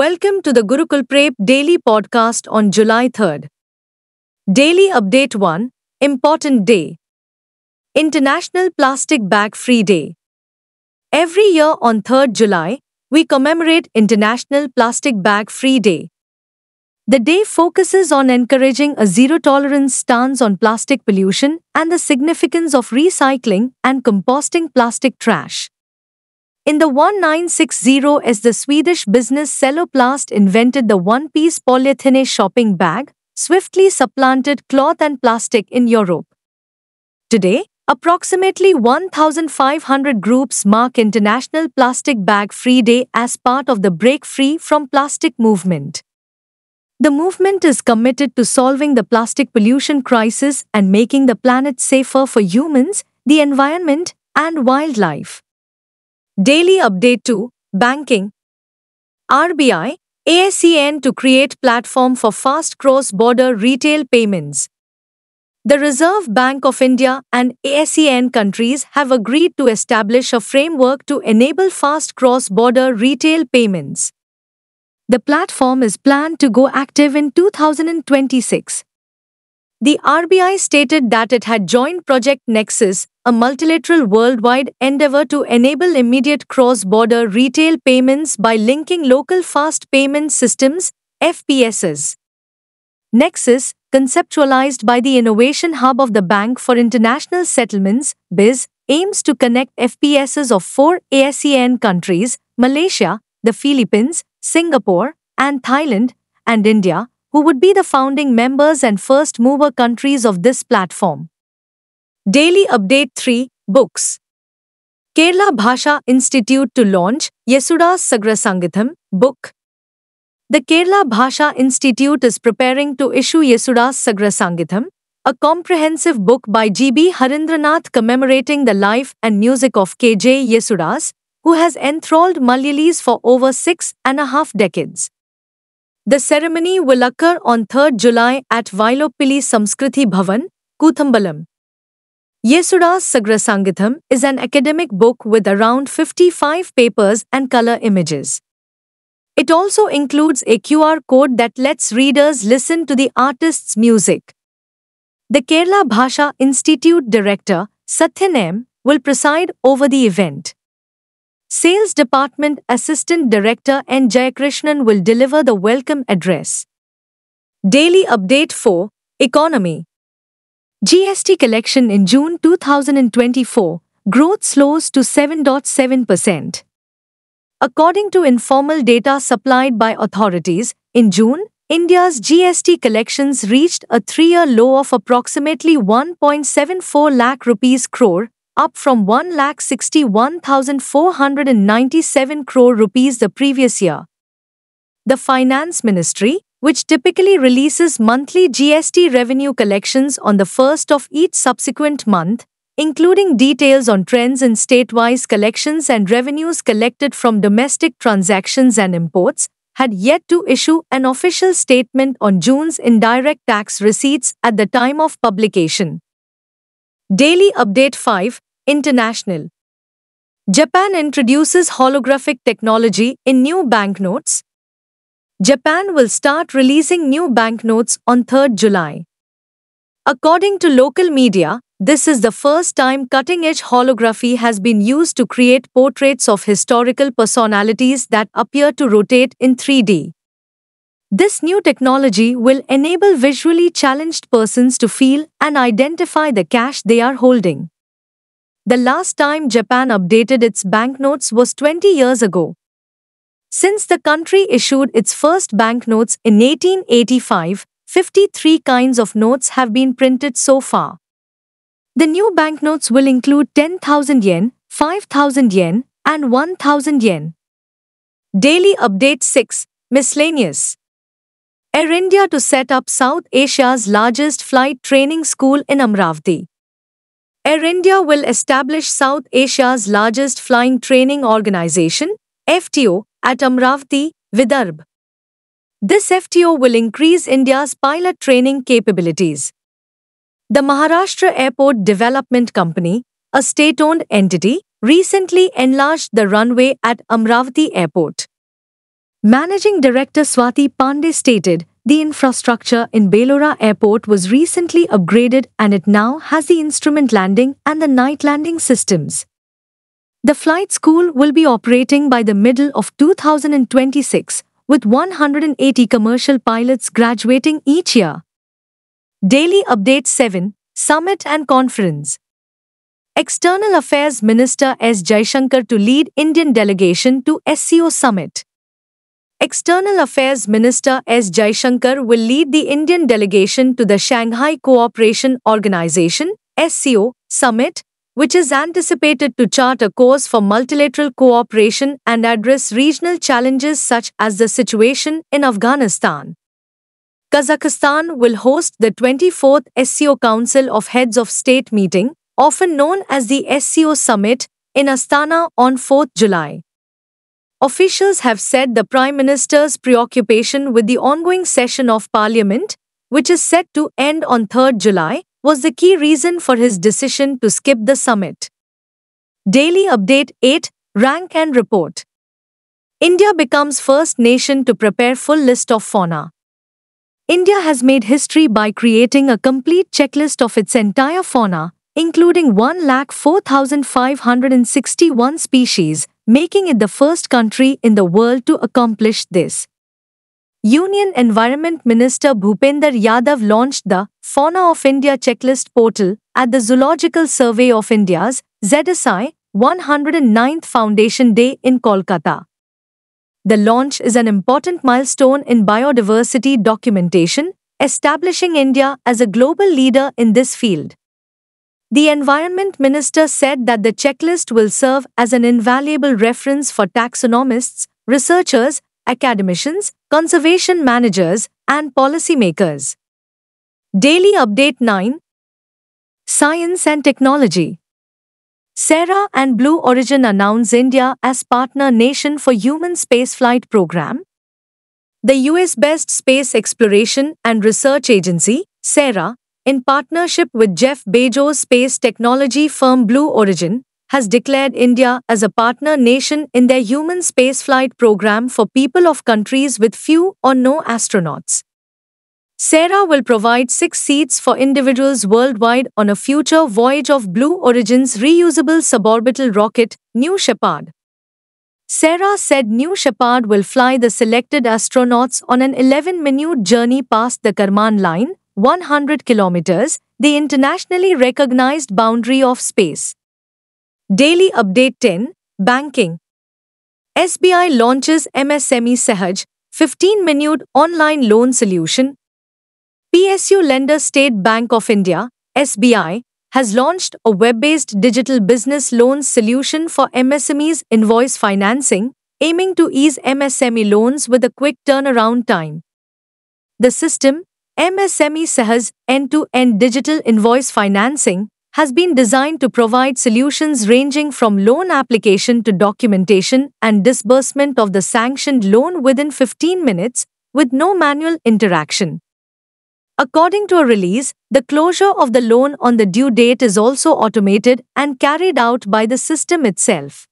Welcome to the Gurukul Prep Daily Podcast on July 3rd. Daily Update 1 Important Day International Plastic Bag Free Day. Every year on 3rd July, we commemorate International Plastic Bag Free Day. The day focuses on encouraging a zero tolerance stance on plastic pollution and the significance of recycling and composting plastic trash. In the 1960s as the Swedish business Celloplast invented the one-piece polyethylene shopping bag, swiftly supplanted cloth and plastic in Europe. Today, approximately 1,500 groups mark International Plastic Bag Free Day as part of the Break Free from Plastic movement. The movement is committed to solving the plastic pollution crisis and making the planet safer for humans, the environment, and wildlife. Daily update to banking. RBI, ASEN to create platform for fast cross-border retail payments. The Reserve Bank of India and ASEAN countries have agreed to establish a framework to enable fast cross-border retail payments. The platform is planned to go active in 2026. The RBI stated that it had joined Project Nexus, a multilateral worldwide endeavor to enable immediate cross-border retail payments by linking local fast payment systems, FPSs. Nexus, conceptualized by the Innovation Hub of the Bank for International Settlements, BIS, aims to connect FPSs of four ASEAN countries Malaysia, the Philippines, Singapore, and Thailand, and India who would be the founding members and first mover countries of this platform. Daily Update 3 Books Kerala Bhasha Institute to launch Yesuda book. The Kerala Bhasha Institute is preparing to issue Yesuda a comprehensive book by G.B. Harindranath commemorating the life and music of K.J. Yesudas, who has enthralled Malayalis for over six and a half decades. The ceremony will occur on 3rd July at Vailopilli Samskriti Bhavan, Kuthambalam. Yesudas Sangitham is an academic book with around 55 papers and color images. It also includes a QR code that lets readers listen to the artist's music. The Kerala Bhasha Institute director, Satyan M, will preside over the event. Sales Department Assistant Director N. Jayakrishnan will deliver the welcome address. Daily Update 4 Economy GST collection in June 2024, growth slows to 7.7%. According to informal data supplied by authorities, in June, India's GST collections reached a three-year low of approximately 1.74 lakh rupees crore, up from 1,61,497 crore rupees the previous year. The Finance Ministry, which typically releases monthly GST revenue collections on the first of each subsequent month, including details on trends in state-wise collections and revenues collected from domestic transactions and imports, had yet to issue an official statement on June's indirect tax receipts at the time of publication. Daily Update 5 International Japan introduces holographic technology in new banknotes. Japan will start releasing new banknotes on 3rd July. According to local media, this is the first time cutting edge holography has been used to create portraits of historical personalities that appear to rotate in 3D. This new technology will enable visually challenged persons to feel and identify the cash they are holding. The last time Japan updated its banknotes was 20 years ago. Since the country issued its first banknotes in 1885, 53 kinds of notes have been printed so far. The new banknotes will include 10,000 yen, 5,000 yen, and 1,000 yen. Daily Update 6 Miscellaneous Air India to set up South Asia's largest flight training school in Amravati. Air India will establish South Asia's largest flying training organization, FTO, at Amravati, Vidarbh. This FTO will increase India's pilot training capabilities. The Maharashtra Airport Development Company, a state owned entity, recently enlarged the runway at Amravati Airport. Managing Director Swati Pandey stated, the infrastructure in Belora Airport was recently upgraded and it now has the instrument landing and the night landing systems. The flight school will be operating by the middle of 2026, with 180 commercial pilots graduating each year. Daily Update 7 Summit and Conference External Affairs Minister S. Jaishankar to lead Indian delegation to SCO Summit. External Affairs Minister S. Jaishankar will lead the Indian delegation to the Shanghai Cooperation Organization SCO, summit, which is anticipated to chart a course for multilateral cooperation and address regional challenges such as the situation in Afghanistan. Kazakhstan will host the 24th SCO Council of Heads of State meeting, often known as the SCO Summit, in Astana on 4 July. Officials have said the Prime Minister's preoccupation with the ongoing session of Parliament, which is set to end on 3 July, was the key reason for his decision to skip the summit. Daily Update 8 Rank and Report India becomes first nation to prepare full list of fauna. India has made history by creating a complete checklist of its entire fauna, including 1,04,561 species, making it the first country in the world to accomplish this. Union Environment Minister Bhupender Yadav launched the Fauna of India checklist portal at the Zoological Survey of India's ZSI 109th Foundation Day in Kolkata. The launch is an important milestone in biodiversity documentation, establishing India as a global leader in this field. The Environment Minister said that the checklist will serve as an invaluable reference for taxonomists, researchers, academicians, conservation managers, and policymakers. Daily Update 9 Science and Technology Sarah and Blue Origin announce India as partner nation for human spaceflight program. The US-based Space Exploration and Research Agency, SARA, in partnership with Jeff Bezos' space technology firm Blue Origin, has declared India as a partner nation in their human spaceflight program for people of countries with few or no astronauts. Sarah will provide six seats for individuals worldwide on a future voyage of Blue Origin's reusable suborbital rocket, New Shepard. Sarah said New Shepard will fly the selected astronauts on an 11 minute journey past the Karman line, 100 kilometers, the internationally recognized boundary of space. Daily Update 10 Banking SBI launches MSME Sahaj 15 minute online loan solution. PSU lender State Bank of India SBI has launched a web-based digital business loans solution for MSMEs invoice financing, aiming to ease MSME loans with a quick turnaround time. The system MSME Saha's end-to-end digital invoice financing has been designed to provide solutions ranging from loan application to documentation and disbursement of the sanctioned loan within 15 minutes with no manual interaction. According to a release, the closure of the loan on the due date is also automated and carried out by the system itself.